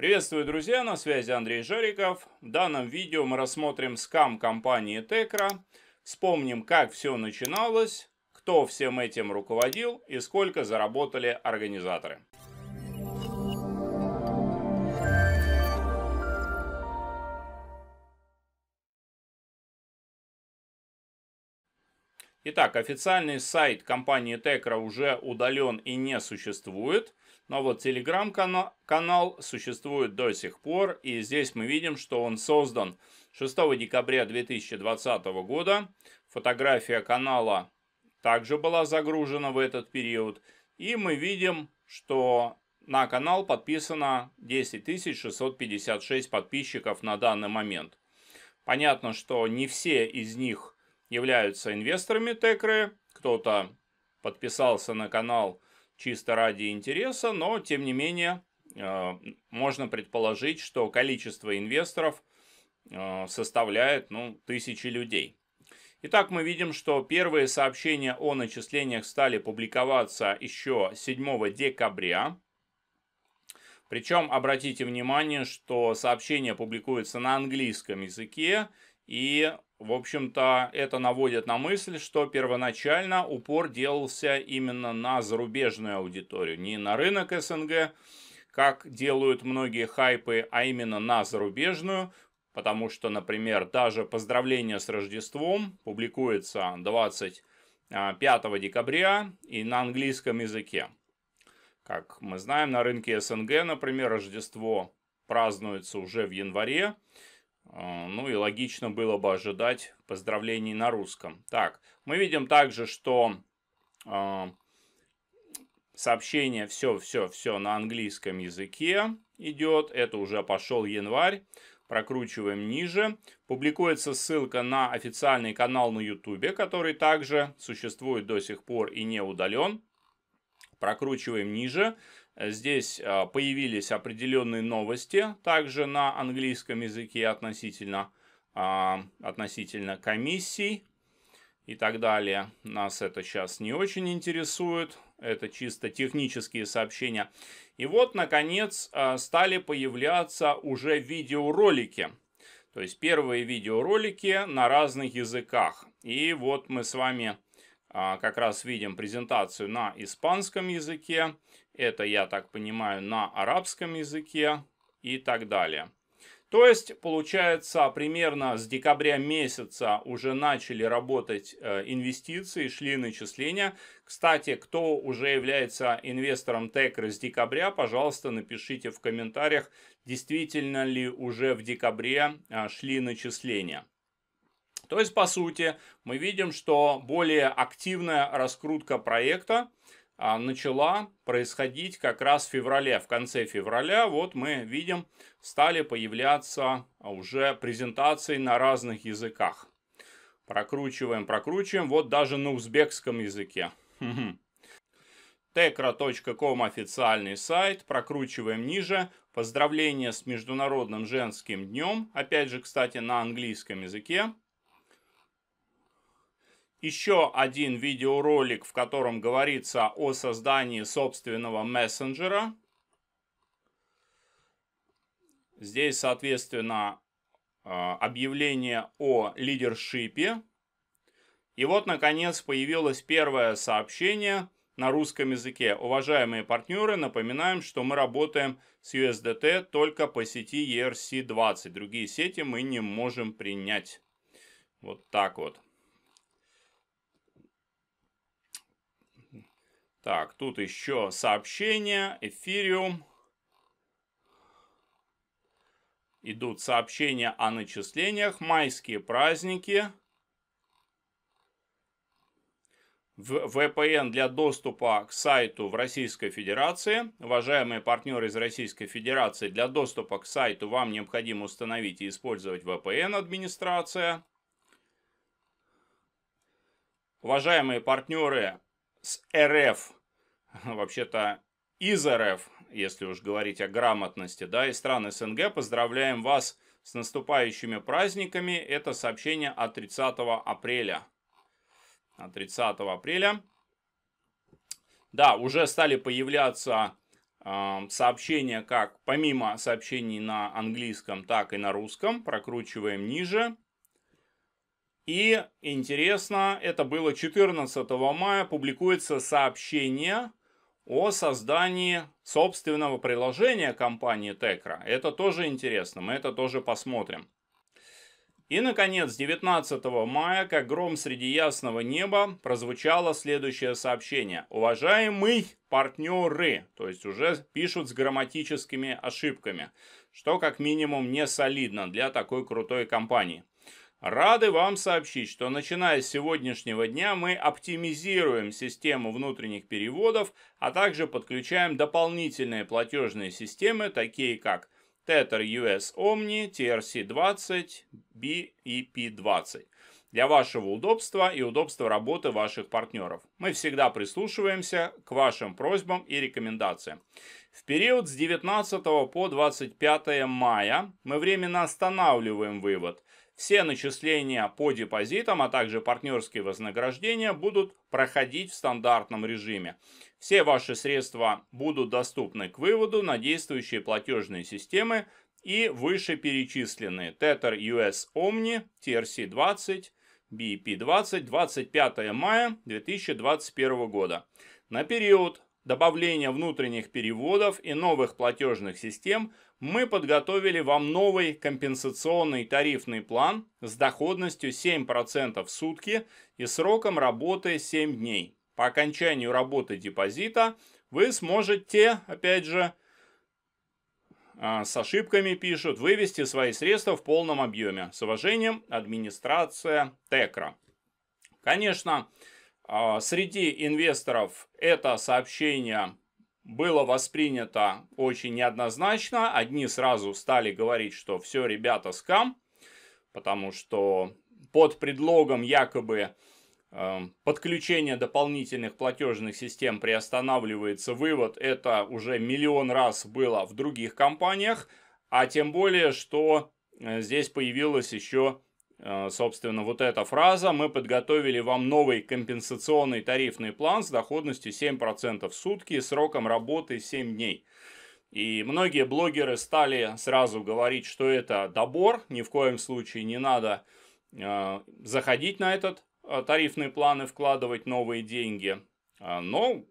Приветствую, друзья! На связи Андрей Жариков. В данном видео мы рассмотрим скам компании Текра, вспомним, как все начиналось, кто всем этим руководил и сколько заработали организаторы. Итак, официальный сайт компании Текра уже удален и не существует – но вот телеграм-канал существует до сих пор, и здесь мы видим, что он создан 6 декабря 2020 года. Фотография канала также была загружена в этот период. И мы видим, что на канал подписано 10 656 подписчиков на данный момент. Понятно, что не все из них являются инвесторами Текры. Кто-то подписался на канал чисто ради интереса, но тем не менее э, можно предположить, что количество инвесторов э, составляет ну, тысячи людей. Итак, мы видим, что первые сообщения о начислениях стали публиковаться еще 7 декабря. Причем обратите внимание, что сообщение публикуется на английском языке и в общем-то, это наводит на мысль, что первоначально упор делался именно на зарубежную аудиторию, не на рынок СНГ, как делают многие хайпы, а именно на зарубежную, потому что, например, даже поздравление с Рождеством публикуется 25 декабря и на английском языке. Как мы знаем, на рынке СНГ, например, Рождество празднуется уже в январе, а, ну и логично было бы ожидать поздравлений на русском. Так, мы видим также, что а, сообщение все-все-все на английском языке идет. Это уже пошел январь. Прокручиваем ниже. Публикуется ссылка на официальный канал на YouTube, который также существует до сих пор и не удален. Прокручиваем ниже. Э, здесь а, появились определенные новости также на английском языке относительно, а, относительно комиссий и так далее. Нас это сейчас не очень интересует. Это чисто технические сообщения. И вот, наконец, а, стали появляться уже видеоролики. То есть первые видеоролики на разных языках. И вот мы с вами как раз видим презентацию на испанском языке это, я так понимаю, на арабском языке и так далее. То есть, получается, примерно с декабря месяца уже начали работать э, инвестиции, шли начисления. Кстати, кто уже является инвестором Текры с декабря, пожалуйста, напишите в комментариях, действительно ли уже в декабре э, шли начисления. То есть, по сути, мы видим, что более активная раскрутка проекта – а, начала происходить как раз в феврале. В конце февраля, вот мы видим, стали появляться а, уже презентации на разных языках. Прокручиваем, прокручиваем, вот даже на узбекском языке. Tecra.com официальный сайт, прокручиваем ниже. Поздравления с Международным женским днем, опять же, кстати, на английском языке еще один видеоролик, в котором говорится о создании собственного мессенджера. Здесь, соответственно, а, объявление о лидершипе. И вот, наконец, появилось первое сообщение на русском языке. Уважаемые партнеры, напоминаем, что мы работаем с USDT только по сети ERC-20. Другие сети мы не можем принять. Вот так вот. Так, тут еще сообщения, эфириум. Идут сообщения о начислениях, майские праздники. В VPN для доступа к сайту в Российской Федерации. Уважаемые партнеры из Российской Федерации, для доступа к сайту вам необходимо установить и использовать VPN-администрация. Уважаемые партнеры с РФ, вообще-то из РФ, если уж говорить о грамотности, да, и стран СНГ, поздравляем вас с наступающими праздниками. Это сообщение от 30 апреля. От 30 апреля. Да, уже стали появляться э, сообщения, как помимо сообщений на английском, так и на русском. Прокручиваем ниже. И интересно, это было 14 мая, публикуется сообщение о создании собственного приложения компании Текра. Это тоже интересно, мы это тоже посмотрим. И, наконец, 19 мая, как гром среди ясного неба, прозвучало следующее сообщение. Уважаемые партнеры, то есть уже пишут с грамматическими ошибками, что как минимум не солидно для такой крутой компании. Рады вам сообщить, что начиная с сегодняшнего дня мы оптимизируем систему внутренних переводов, а также подключаем дополнительные платежные системы, такие как Tether US Omni, TRC20, B и 20 для вашего удобства и удобства работы ваших партнеров. Мы всегда прислушиваемся к вашим просьбам и рекомендациям. В период с 19 по 25 мая мы временно останавливаем вывод – все начисления по депозитам, а также партнерские вознаграждения будут проходить в стандартном режиме. Все ваши средства будут доступны к выводу на действующие платежные системы и вышеперечисленные Tether US Omni TRC20 BP20 25 мая 2021 года на период добавления внутренних переводов и новых платежных систем мы подготовили вам новый компенсационный тарифный план с доходностью 7% в сутки и сроком работы 7 дней. По окончанию работы депозита вы сможете, опять же, а, с ошибками пишут, вывести свои средства в полном объеме. С уважением, администрация Текра. Конечно, а, среди инвесторов это сообщение было воспринято очень неоднозначно. Одни сразу стали говорить, что все, ребята, скам, потому что под предлогом якобы э, подключения дополнительных платежных систем приостанавливается вывод. Это уже миллион раз было в других компаниях, а тем более, что э, здесь появилась еще Э, собственно, вот эта фраза. Мы подготовили вам новый компенсационный тарифный план с доходностью 7% в сутки и сроком работы 7 дней. И многие блогеры стали сразу говорить, что это добор, ни в коем случае не надо э, заходить на этот э, тарифный план и вкладывать новые деньги. Э, но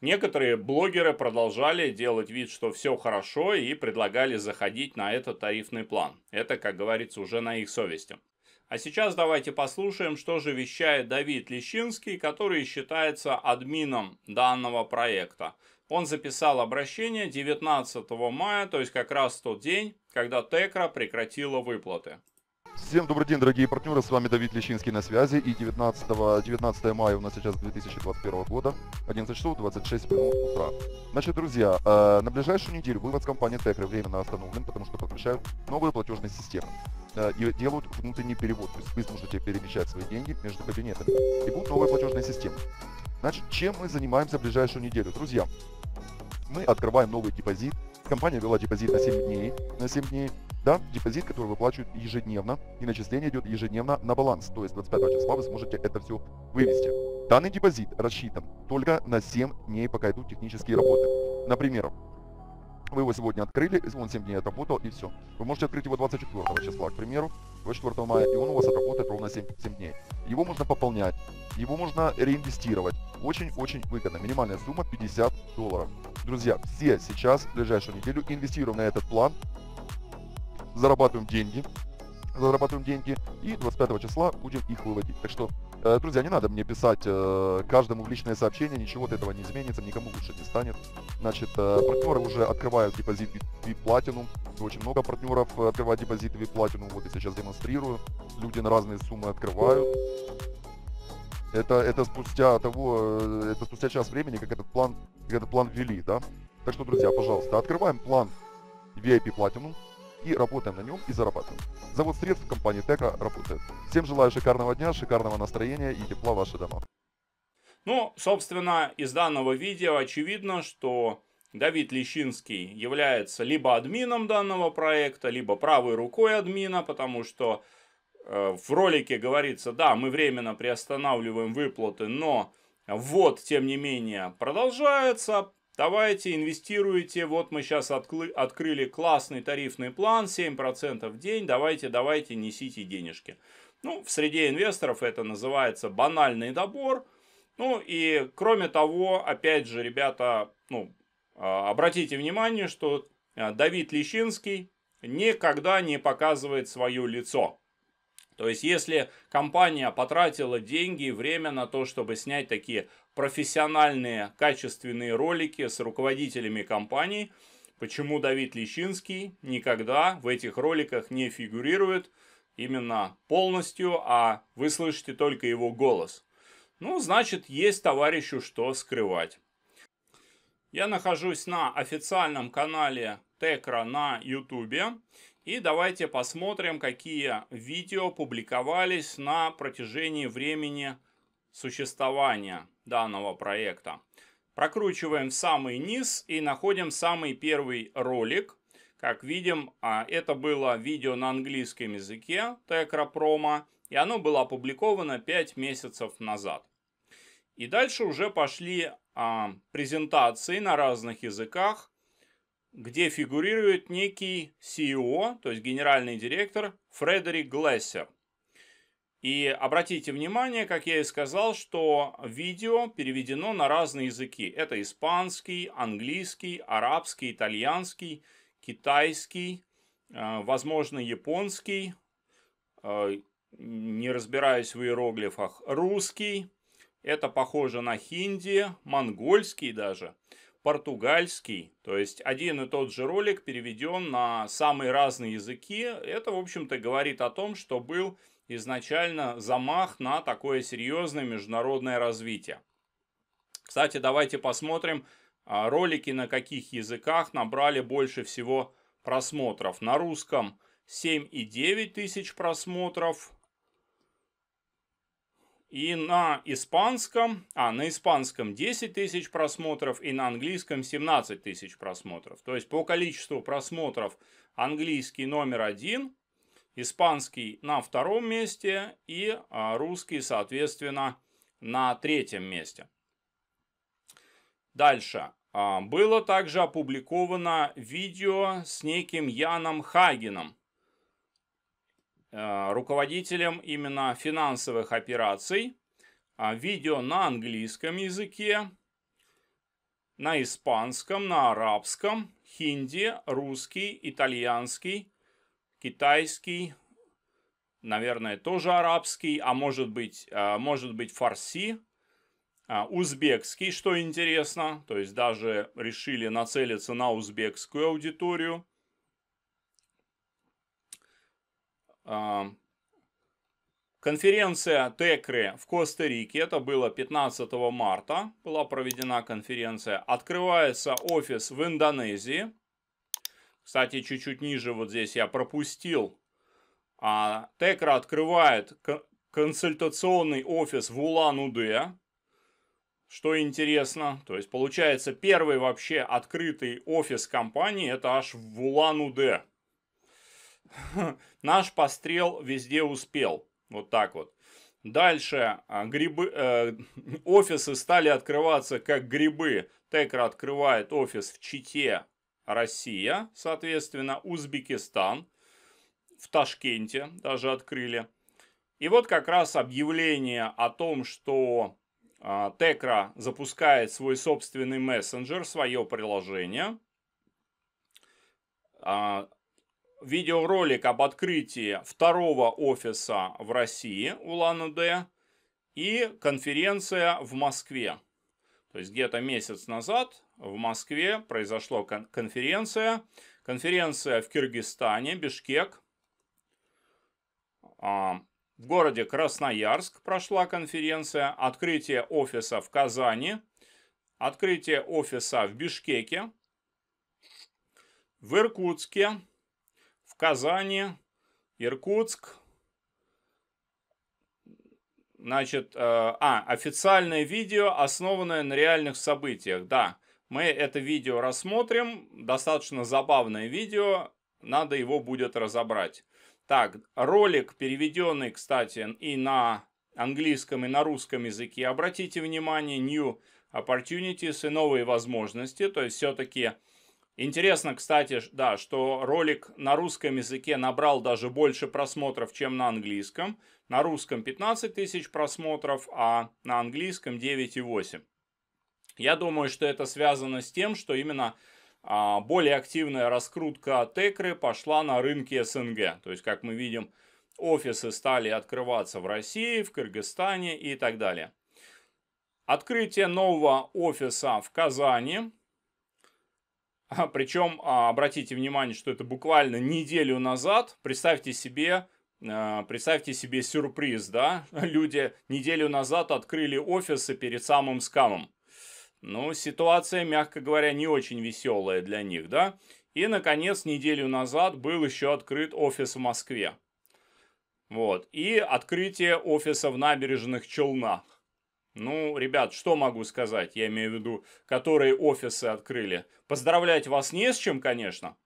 некоторые блогеры продолжали делать вид, что все хорошо и предлагали заходить на этот тарифный план. Это, как говорится, уже на их совести. А сейчас давайте послушаем, что же вещает Давид Лещинский, который считается админом данного проекта. Он записал обращение 19 мая, то есть как раз тот день, когда Текра прекратила выплаты. Всем добрый день, дорогие партнеры, с вами Давид Лещинский на связи. И 19, 19 мая у нас сейчас 2021 года, 11 часов 26 минут утра. Значит, друзья, э, на ближайшую неделю вывод с компании Текры временно остановлен, потому что подключают новую платежную систему. э, и делают внутренний перевод. То есть вы сможете перемещать свои деньги между кабинетами. И будет новая платежная система. Значит, чем мы занимаемся в ближайшую неделю? Друзья, мы открываем новый депозит. Компания вела депозит на 7 дней. На 7 дней да, депозит, который выплачивают ежедневно, и начисление идет ежедневно на баланс, то есть 25 числа вы сможете это все вывести. Данный депозит рассчитан только на 7 дней, пока идут технические работы. Например, вы его сегодня открыли, он 7 дней отработал и все. Вы можете открыть его 24 числа, к примеру, 24 мая, и он у вас отработает ровно 7, 7 дней. Его можно пополнять, его можно реинвестировать. Очень-очень выгодно. Минимальная сумма 50 долларов. Друзья, все сейчас, в ближайшую неделю, инвестируем на этот план зарабатываем деньги, зарабатываем деньги, и 25 числа будем их выводить. Так что, э, друзья, не надо мне писать э, каждому в личное сообщение, ничего от этого не изменится, никому лучше не станет. Значит, э, партнеры уже открывают депозит VIP Platinum, очень много партнеров э, открывают депозит VIP Platinum, вот я сейчас демонстрирую, люди на разные суммы открывают. Это, это спустя того, э, это спустя час времени, как этот план, как этот план ввели, да? Так что, друзья, пожалуйста, открываем план VIP Platinum и работаем на нем и зарабатываем. Завод средств компании Тека работает. Всем желаю шикарного дня, шикарного настроения и тепла в ваши дома. Ну, собственно, из данного видео очевидно, что Давид Лещинский является либо админом данного проекта, либо правой рукой админа, потому что э, в ролике говорится, да, мы временно приостанавливаем выплаты, но вот, тем не менее, продолжается, Давайте инвестируйте, вот мы сейчас откры, открыли классный тарифный план, 7% в день, давайте, давайте, несите денежки. Ну, в среде инвесторов это называется банальный добор. Ну и кроме того, опять же, ребята, ну, а, обратите внимание, что а, Давид Лещинский никогда не показывает свое лицо. То есть, если компания потратила деньги и время на то, чтобы снять такие профессиональные, качественные ролики с руководителями компаний, почему Давид Лещинский никогда в этих роликах не фигурирует именно полностью, а вы слышите только его голос. Ну, значит, есть товарищу что скрывать. Я нахожусь на официальном канале Текра на Ютубе. И давайте посмотрим, какие видео публиковались на протяжении времени существования данного проекта. Прокручиваем в самый низ и находим самый первый ролик. Как видим, а, это было видео на английском языке Текропрома, и оно было опубликовано 5 месяцев назад. И дальше уже пошли а, презентации на разных языках, где фигурирует некий CEO, то есть генеральный директор Фредерик Глессер. И обратите внимание, как я и сказал, что видео переведено на разные языки. Это испанский, английский, арабский, итальянский, китайский, э, возможно, японский, э, не разбираюсь в иероглифах, русский, это похоже на хинди, монгольский даже португальский. То есть один и тот же ролик переведен на самые разные языки. Это, в общем-то, говорит о том, что был изначально замах на такое серьезное международное развитие. Кстати, давайте посмотрим, а, ролики на каких языках набрали больше всего просмотров. На русском 7,9 тысяч просмотров, и на испанском, а на испанском 10 тысяч просмотров и на английском 17 тысяч просмотров. То есть по количеству просмотров английский номер один, испанский на втором месте и а, русский, соответственно, на третьем месте. Дальше. А, было также опубликовано видео с неким Яном Хагином. Э, руководителем именно финансовых операций, а, видео на английском языке, на испанском, на арабском, хинди, русский, итальянский, китайский, наверное, тоже арабский, а может быть, э, может быть фарси, а, узбекский, что интересно, то есть даже решили нацелиться на узбекскую аудиторию, Конференция ТЭКРы в Коста-Рике, это было 15 марта, была проведена конференция. Открывается офис в Индонезии. Кстати, чуть-чуть ниже вот здесь я пропустил. А, ТЭКРа открывает консультационный офис в Улан-Удэ. Что интересно, то есть получается первый вообще открытый офис компании, это аж в Улан-Удэ. Наш пострел везде успел. Вот так вот. Дальше а, грибы, э, офисы стали открываться как грибы. Текра открывает офис в Чите, Россия, соответственно, Узбекистан. В Ташкенте даже открыли. И вот как раз объявление о том, что э, Текра запускает свой собственный мессенджер, свое приложение а, – видеоролик об открытии второго офиса в России, Улан-Удэ, и конференция в Москве. То есть где-то месяц назад в Москве произошла кон- конференция. Конференция в Киргизстане, Бишкек. А, в городе Красноярск прошла конференция. Открытие офиса в Казани. Открытие офиса в Бишкеке. В Иркутске Казани, Иркутск. Значит, э, а, официальное видео, основанное на реальных событиях. Да, мы это видео рассмотрим. Достаточно забавное видео. Надо его будет разобрать. Так, ролик, переведенный, кстати, и на английском, и на русском языке. Обратите внимание, new opportunities и новые возможности. То есть, все-таки Интересно, кстати, да, что ролик на русском языке набрал даже больше просмотров, чем на английском. На русском 15 тысяч просмотров, а на английском 9,8. Я думаю, что это связано с тем, что именно а, более активная раскрутка Текры пошла на рынке СНГ. То есть, как мы видим, офисы стали открываться в России, в Кыргызстане и так далее. Открытие нового офиса в Казани Причем, а, обратите внимание, что это буквально неделю назад. Представьте себе, а, представьте себе сюрприз, да? Люди неделю назад открыли офисы перед самым скамом. Ну, ситуация, мягко говоря, не очень веселая для них, да? И, наконец, неделю назад был еще открыт офис в Москве. Вот. И открытие офиса в набережных Челнах. Ну, ребят, что могу сказать? Я имею в виду, которые офисы открыли. Поздравлять вас не с чем, конечно.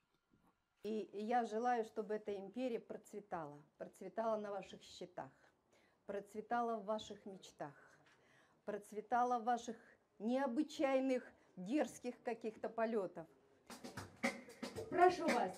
И я желаю, чтобы эта империя процветала. Процветала на ваших счетах. Процветала в ваших мечтах. Процветала в ваших необычайных, дерзких каких-то полетов. Прошу вас.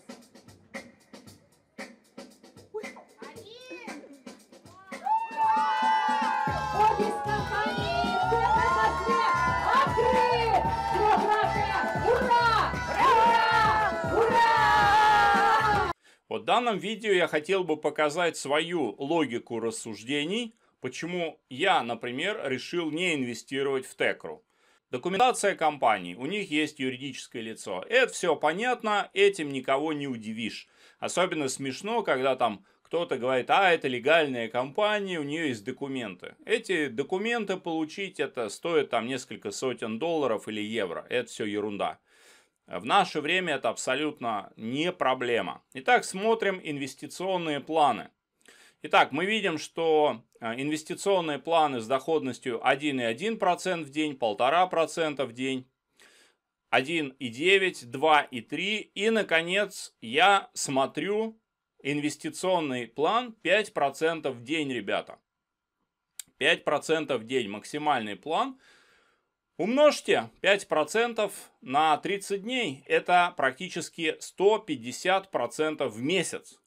данном видео я хотел бы показать свою логику рассуждений, почему я, например, решил не инвестировать в Текру. Документация компании, у них есть юридическое лицо. Это все понятно, этим никого не удивишь. Особенно смешно, когда там кто-то говорит, а это легальная компания, у нее есть документы. Эти документы получить, это стоит там несколько сотен долларов или евро. Это все ерунда. В наше время это абсолютно не проблема. Итак, смотрим инвестиционные планы. Итак, мы видим, что э, инвестиционные планы с доходностью 1,1% в день, 1,5% в день, 1,9, 2,3. И, наконец, я смотрю инвестиционный план 5% в день, ребята. 5% в день максимальный план – Умножьте 5% на 30 дней, это практически 150% в месяц.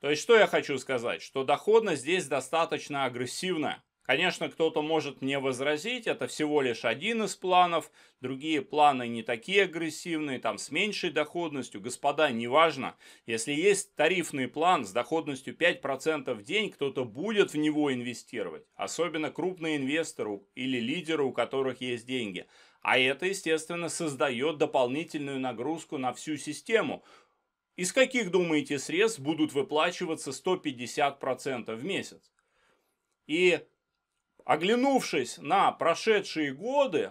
То есть что я хочу сказать, что доходность здесь достаточно агрессивная. Конечно, кто-то может мне возразить, это всего лишь один из планов, другие планы не такие агрессивные, там с меньшей доходностью. Господа, неважно, если есть тарифный план с доходностью 5% в день, кто-то будет в него инвестировать, особенно крупные инвесторы или лидеры, у которых есть деньги. А это, естественно, создает дополнительную нагрузку на всю систему. Из каких, думаете, средств будут выплачиваться 150% в месяц? И оглянувшись на прошедшие годы,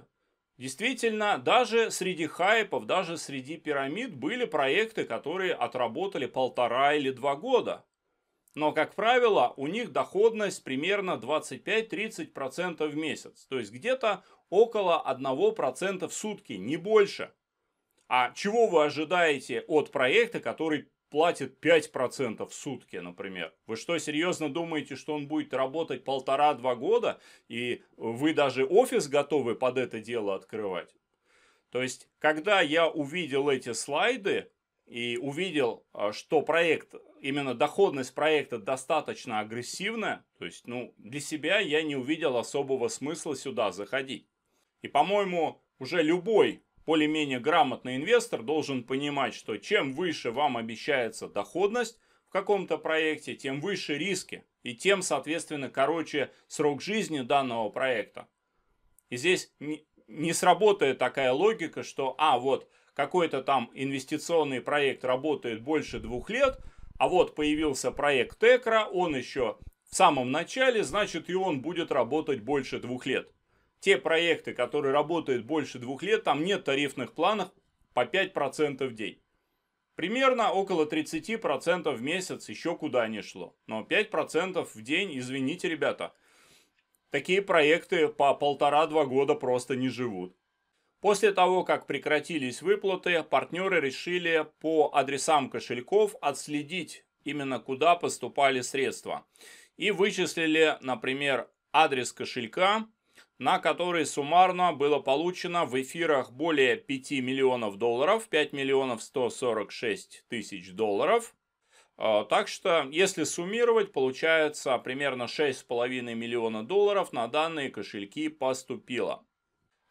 действительно, даже среди хайпов, даже среди пирамид были проекты, которые отработали полтора или два года. Но, как правило, у них доходность примерно 25-30% в месяц. То есть где-то около 1% в сутки, не больше. А чего вы ожидаете от проекта, который платит 5% в сутки, например. Вы что, серьезно думаете, что он будет работать полтора-два года, и вы даже офис готовы под это дело открывать? То есть, когда я увидел эти слайды и увидел, а, что проект, именно доходность проекта достаточно агрессивная, то есть, ну, для себя я не увидел особого смысла сюда заходить. И, по-моему, уже любой более-менее грамотный инвестор должен понимать, что чем выше вам обещается доходность в каком-то проекте, тем выше риски и тем, соответственно, короче срок жизни данного проекта. И здесь не сработает такая логика, что, а, вот, какой-то там инвестиционный проект работает больше двух лет, а вот появился проект Текра, он еще в самом начале, значит и он будет работать больше двух лет те проекты, которые работают больше двух лет, там нет тарифных планов по 5% в день. Примерно около 30% в месяц еще куда не шло. Но 5% в день, извините, ребята, такие проекты по полтора-два года просто не живут. После того, как прекратились выплаты, партнеры решили по адресам кошельков отследить именно куда поступали средства. И вычислили, например, адрес кошелька, на который суммарно было получено в эфирах более 5 миллионов долларов, 5 миллионов 146 тысяч долларов. А, так что, если суммировать, получается примерно 6,5 миллиона долларов на данные кошельки поступило.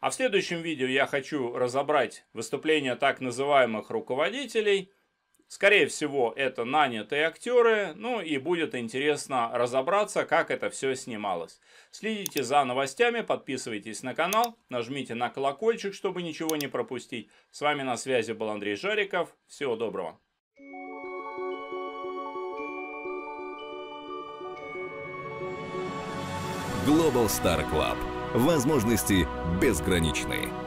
А в следующем видео я хочу разобрать выступления так называемых руководителей – Скорее всего, это нанятые актеры, ну и будет интересно разобраться, как это все снималось. Следите за новостями, подписывайтесь на канал, нажмите на колокольчик, чтобы ничего не пропустить. С вами на связи был Андрей Жариков, всего доброго. Global Star Club. Возможности безграничные.